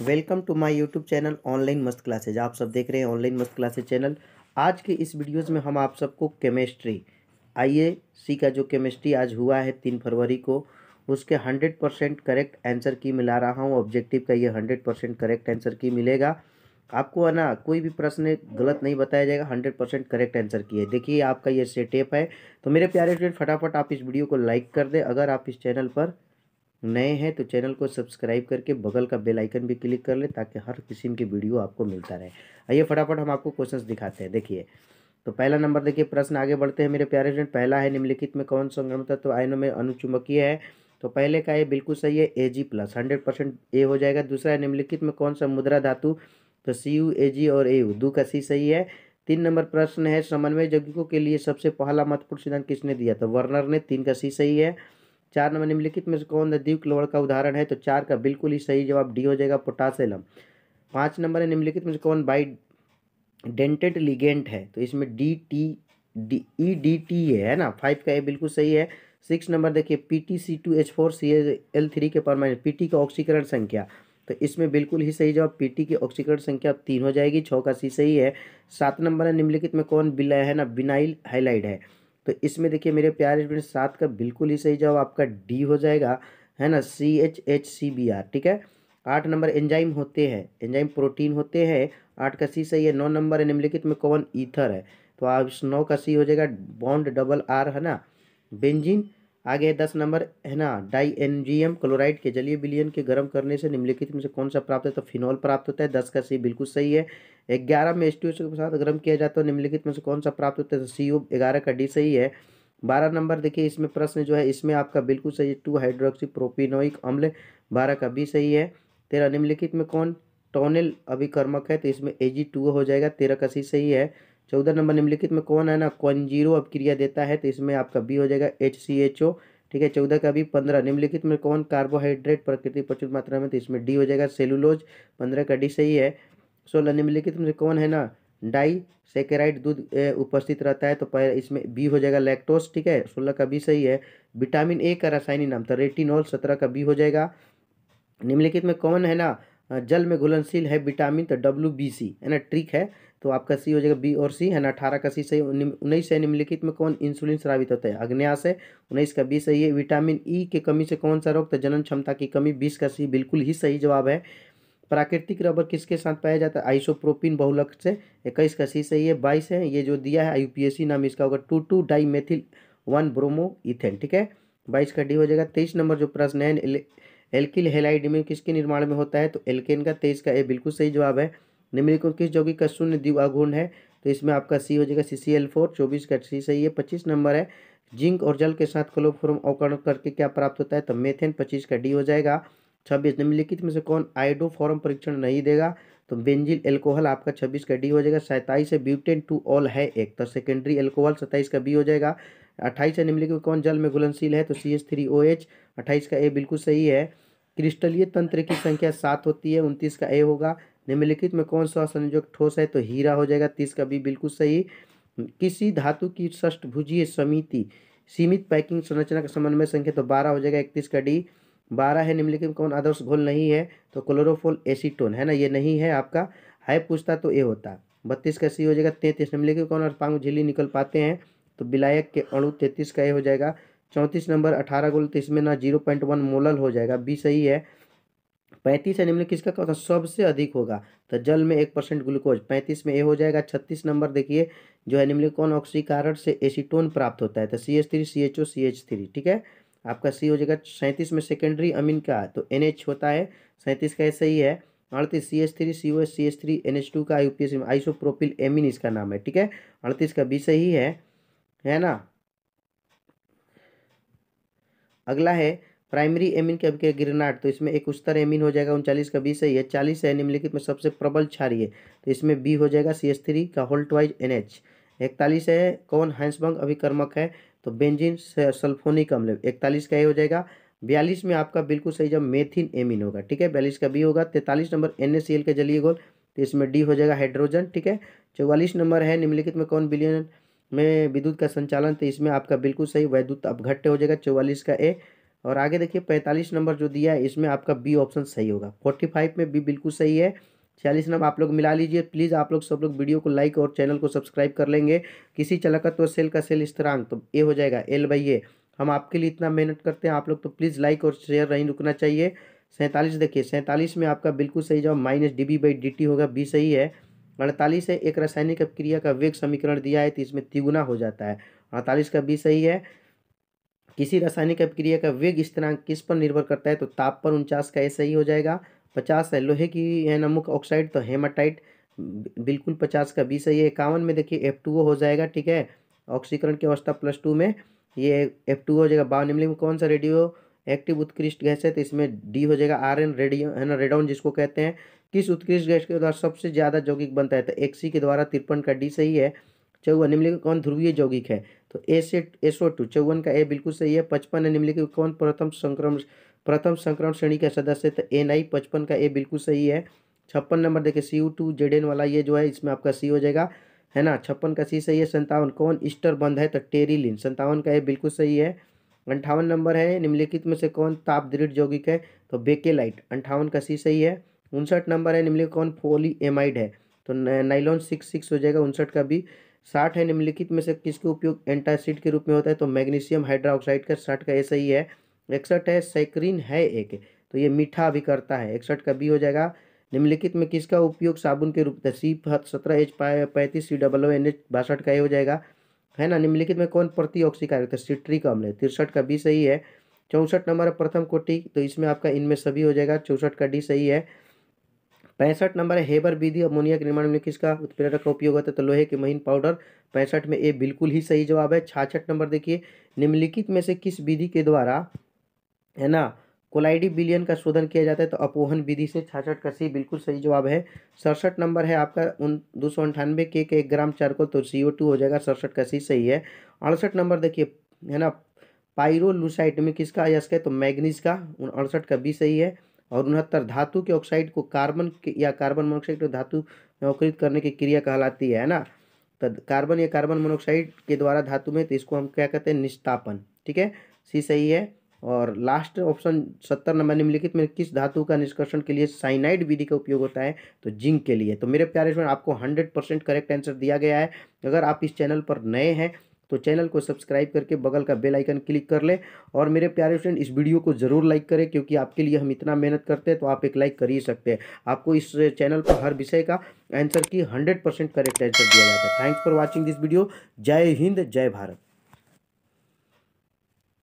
welcome to my YouTube channel online मस्त classes आप सब देख रहे हैं ऑनलाइन मस्त क्लासेज चैनल आज के इस वीडियोस में हम आप सबको केमिस्ट्री आईएसी का जो केमिस्ट्री आज हुआ है तीन फरवरी को उसके हंड्रेड परसेंट करेक्ट आंसर की मिला रहा हूँ ऑब्जेक्टिव का ये हंड्रेड परसेंट करेक्ट आंसर की मिलेगा आपको है ना कोई भी प्रश्न गलत नहीं बताया जाएगा हंड्रेड परसेंट करेक्ट आंसर की है देखिए आपका ये सेटेप है तो मेरे प्यारे स्टूडेंट फटाफट आप इस वीडियो को लाइक कर दें अगर आप इस चैनल पर नए हैं तो चैनल को सब्सक्राइब करके बगल का बेल आइकन भी क्लिक कर ले ताकि हर किस्म की वीडियो आपको मिलता रहे आइए फटाफट हम आपको क्वेश्चंस दिखाते हैं देखिए तो पहला नंबर देखिए प्रश्न आगे बढ़ते हैं मेरे प्यारे स्टूडेंट पहला है निम्नलिखित में कौन संक्रमित तत्व तो आयनों में अनुचुंबकीय है तो पहले का ये बिल्कुल सही है A G plus hundred percent A हो जाएगा दूसरा है निम्नलिखित में कौन सा मुद्रा धातु तो सी यू ए जी और ए यू दो का सी सही है तीन नंबर प्रश्न है समन्वय यज्ञों के लिए सबसे पहला महत्वपूर्ण सिद्धांत किसने दिया तो वर्नर ने तीन का सी सही है चार नंबर निम्नलिखित में से कौन नदीयुक्त लवण का उदाहरण है तो चार का बिल्कुल ही सही जवाब डी हो जाएगा पोटासलम पाँच नंबर है निम्नलिखित में से कौन बाई डेंटेड लिगेंट है तो इसमें D T D E D T A है ना फाइव का ए बिल्कुल सही है सिक्स नंबर देखिए P T C two H four C L three के परमानेंट पी टी का ऑक्सीकरण संख्या तो इसमें बिल्कुल ही सही जवाब पी टी की ऑक्सीकरण संख्या तीन हो जाएगी छः का सी सही है सात नंबर है निम्नलिखित में कौन बिल है ना बिनाइल हाइलाइड है तो इसमें देखिए मेरे प्यारे स्टूडेंट सात का बिल्कुल ही सही जवाब आपका डी हो जाएगा है ना C H H C B R ठीक है आठ नंबर एंजाइम होते हैं एंजाइम प्रोटीन होते हैं आठ का सी सही है नौ नंबर निम्नलिखित में कौन ईथर है तो आप नौ का सी हो जाएगा बॉन्ड डबल आर है ना बेंजिन आगे दस नंबर है ना डाई एम क्लोराइड के जलीय विलियन के गर्म करने से निम्नलिखित में से कौन सा प्राप्त होता है तो फिनॉल प्राप्त होता है दस का सी बिल्कुल सही है ग्यारह में एस के साथ गर्म किया जाता है निम्नलिखित में से कौन सा प्राप्त होता है तो सी ग्यारह का डी सही है बारह नंबर देखिए इसमें प्रश्न जो है इसमें आपका बिल्कुल सही टू हाइड्रोक्सी प्रोपिनोइक अम्ल बारह का बी सही है तेरह निम्नलिखित में कौन टोनल अभिकर्मक है तो इसमें ए जी टू हो जाएगा तेरह का सी सही है चौदह नंबर निम्नलिखित में कौन है ना कौन जीरो क्रिया देता है तो इसमें आपका बी हो जाएगा एच सी एच ओ ठीक है चौदह का भी पंद्रह निम्नलिखित में कौन कार्बोहाइड्रेट प्रकृति प्रचुर मात्रा में तो इसमें डी हो जाएगा सेलुलोज पंद्रह का डी सही है सोलह निम्नलिखित में कौन है ना डाई सेकेराइड दूध उपस्थित रहता है तो इसमें बी हो जाएगा लैक्टोस ठीक है सोलह का बी सही है विटामिन ए का रासायनिक नाम तो रेटिनॉल सत्रह का बी हो जाएगा निम्नलिखित में कौन है ना जल में घुलनशील है विटामिन तो डब्ल्यू बी सी है ना ट्रिक है तो आपका सी हो जाएगा बी और सी है ना अठारह का सी सही उन्नीस है निम्नलिखित में कौन इंसुलिन श्रावित होता है अग्न्यास है उन्नीस का बी सही है विटामिन ई e के कमी से कौन सा रोग तो जनन क्षमता की कमी बीस का सी बिल्कुल ही सही जवाब है प्राकृतिक रबर किसके साथ पाया जाता है आइसोप्रोपिन बहुलक से इक्कीस का सी सही है बाईस है ये जो दिया है यूपीएससी नाम इसका होगा two two di methyl one bromo ethane ठीक है बाईस का डी हो जाएगा तेईस नंबर जो प्रश्न है एल्किल हेलाइड में किसके निर्माण में होता है तो एल्केन का तेईस का ए बिल्कुल सही जवाब है निम्नलिखित किस जोगी का शून्य द्विगुण है तो इसमें आपका सी हो जाएगा सी सी एल फोर चौबीस का सी सही है पच्चीस नंबर है जिंक और जल के साथ क्लोफोरम अवकरण करके क्या प्राप्त होता है तो मेथेन पच्चीस का डी हो जाएगा छब्बीस निम्नलिखित में से कौन आइडोफोरम परीक्षण नहीं देगा तो बेंजिल एल्कोहल आपका छब्बीस का डी हो जाएगा सैंताईस है ब्यूटेन टू ऑल है एक तो सेकेंडरी एल्कोहल सत्ताईस का बी हो जाएगा अट्ठाईस है निम्नलिखित में कौन जल में घुलनशील है तो C S three O H अट्ठाईस का ए बिल्कुल सही है क्रिस्टलीय तंत्र की संख्या सात होती है उनतीस का ए होगा निम्नलिखित में कौन सा संयोजक ठोस है तो हीरा हो जाएगा तीस का बी बिल्कुल सही किसी धातु की षष्ठभुजीय समिति सीमित पैकिंग संरचना का समन्वय संख्या तो बारह हो जाएगा इकतीस का डी बारह है निम्नलिखित में कौन आदर्श घोल नहीं है तो क्लोरोफोल एसीटोन है ना ये नहीं है आपका है पूछता तो ए होता बत्तीस का सी हो जाएगा तैंतीस निम्नलिखित कौन अर्पांग झिल्ली निकल पाते हैं तो विलायक के अणु तैंतीस का ए हो जाएगा चौंतीस नंबर अठारह गोल तो इसमें ना जीरो पॉइंट वन मोलल हो जाएगा बी सही है पैंतीस है निम्न किसका सा सबसे अधिक होगा तो जल में एक परसेंट ग्लूकोज पैंतीस में ए हो जाएगा छत्तीस नंबर देखिए जो है निम्न कौन ऑक्सीकारण से एसीटोन प्राप्त होता है तो C H three C H O C H three ठीक है आपका सी हो जाएगा सैंतीस में सेकेंडरी अमीन का तो एन एच होता है सैंतीस का ऐसे सही है अड़तीस C H three C O S C H three N H two का U P S isopropyl amine इसका नाम है ठीक है अड़तीस का बी सही है है ना अगला है प्राइमरी एमिन के अभी गिरनाट तो इसमें एक उच्चतर एमिन हो जाएगा उनचालीस का बीस सही है चालीस है निम्नलिखित में सबसे प्रबल क्षारीय तो इसमें बी हो जाएगा सी एस थ्री का होल्टवाइज एन एच इकतालीस है कौन हैंसबंग अभिकर्मक है तो बेंजिन सल्फोनिक अम्ल इकतालीस का ए हो जाएगा बयालीस में आपका बिल्कुल सही जब मेथिन एमिन होगा ठीक है बयालीस का बी होगा तैंतालीस नंबर एन एस सी एल का जलिए गोल तो इसमें डी हो जाएगा हाइड्रोजन ठीक है चौवालीस नंबर है निम्नलिखित में कौन बिलियन में विद्युत का संचालन तो इसमें आपका बिल्कुल सही वैद्युत अपघट्य हो जाएगा चौवालीस का ए और आगे देखिए पैंतालीस नंबर जो दिया है इसमें आपका बी ऑप्शन सही होगा फोर्टी फाइव में बी बिल्कुल सही है छियालीस नंबर आप लोग मिला लीजिए प्लीज़ आप लोग सब लोग वीडियो को लाइक और चैनल को सब्सक्राइब कर लेंगे किसी चलकत्व तो सेल का सेल स्थिरांक तो ए हो जाएगा एल बाई ए हम आपके लिए इतना मेहनत करते हैं आप लोग तो प्लीज़ लाइक और शेयर नहीं रुकना चाहिए सैंतालीस देखिए सैंतालीस में आपका बिल्कुल सही जवाब minus D B by D T होगा बी सही है अड़तालीस है एक रासायनिक अभिक्रिया का वेग समीकरण दिया है तो इसमें तिगुना हो जाता है अड़तालीस का बी सही है किसी रासायनिक अभिक्रिया का वेग स्थिरांक किस पर निर्भर करता है तो ताप पर उनचास का ए सही हो जाएगा पचास है लोहे की है नमुक ऑक्साइड तो हेमाटाइट बिल्कुल पचास का बीस है इक्यावन में देखिए एफ टू हो जाएगा ठीक है ऑक्सीकरण की अवस्था प्लस टू में ये एफ टू हो जाएगा बाव निम्नलिखित में कौन सा रेडियो एक्टिव उत्कृष्ट गैस है तो इसमें डी हो जाएगा आर एन रेडियो है ना रेडाउन जिसको कहते हैं किस उत्कृष्ट गैस के द्वारा सबसे ज़्यादा यौगिक बनता है तो एक्सी के द्वारा तिरपन का डी सही है चौवन निम्नलिखित कौन ध्रुवीय यौगिक है तो ए से एसओ टू चौवन का ए बिल्कुल सही है पचपन है निम्नलिखित कौन प्रथम संक्रमण प्रथम संक्रमण श्रेणी का सदस्य तो एन आई पचपन का ए बिल्कुल सही है छप्पन नंबर देखिए C U two Z N वाला ये जो है इसमें आपका सी हो जाएगा है ना छप्पन का सी सही है संतावन कौन ईस्टर बंद है तो टेरिलिन संतावन का ए बिल्कुल सही है अंठावन नंबर है निम्नलिखित में से कौन ताप दृढ़ यौगिक है तो बेकेलाइट अंठावन का सी सही है उनसठ नंबर है निम्नलिखित कौन फोली एमाइड है तो नाइलॉन सिक्स सिक्स हो जाएगा उनसठ का भी साठ है निम्नलिखित में से किसके उपयोग एंटासिड के रूप में होता है तो मैग्नीशियम हाइड्रोक्साइड का साठ का ए सही है इकसठ है सैक्रीन है एक तो ये मीठा भी करता है इकसठ का बी हो जाएगा निम्नलिखित में किसका उपयोग साबुन के रूप में सी सत्रह एच पैंतीस C double O N H बासठ का ए हो जाएगा है ना निम्नलिखित में कौन प्रतिऑक्सीकारक था सिट्रिक अम्ल तिरसठ का बी सही है चौंसठ नंबर है प्रथम कोटि तो इसमें आपका इनमें सभी हो जाएगा चौंसठ का डी सही है पैंसठ नंबर है हेबर विधि अमोनिया के निर्माण में किसका उत्प्रेरक का उपयोग होता है तो लोहे के महीन पाउडर पैंसठ में ए बिल्कुल ही सही जवाब है छाछठ नंबर देखिए निम्नलिखित में से किस विधि के द्वारा है ना कोलाइडी बिलियन का शोधन किया जाता है तो अपोहन विधि से छाछठ का सी बिल्कुल सही जवाब है सड़सठ नंबर है आपका उन दो सौ अंठानवे के एक ग्राम को तो सी टू हो जाएगा सड़सठ का सी सही है अड़सठ नंबर देखिए है ना पायरोलूसाइट में किसका यस्क है तो मैग्नीज का उन अड़सठ का बी सही है और उनहत्तर धातु के ऑक्साइड को कार्बन या कार्बन मोनोक्साइड को धातु में अवकृत करने की क्रिया कहलाती है ना तो कार्बन या कार्बन मोनोक्साइड के द्वारा धातु में तो इसको हम क्या कहते हैं निष्तापन ठीक है सी सही है और लास्ट ऑप्शन सत्तर नंबर निम्नलिखित में किस धातु का निष्कर्षण के लिए साइनाइड विधि का उपयोग होता है तो जिंक के लिए तो मेरे प्यारे इसमें आपको हंड्रेड परसेंट करेक्ट आंसर दिया गया है अगर आप इस चैनल पर नए हैं तो चैनल को सब्सक्राइब करके बगल का बेल आइकन क्लिक कर लें और मेरे प्यारे फ्रेंड इस वीडियो को ज़रूर लाइक करें क्योंकि आपके लिए हम इतना मेहनत करते हैं तो आप एक लाइक कर ही सकते हैं आपको इस चैनल पर हर विषय का आंसर की हंड्रेड करेक्ट आंसर दिया जाता है thanks for watching this video जय हिंद जय भारत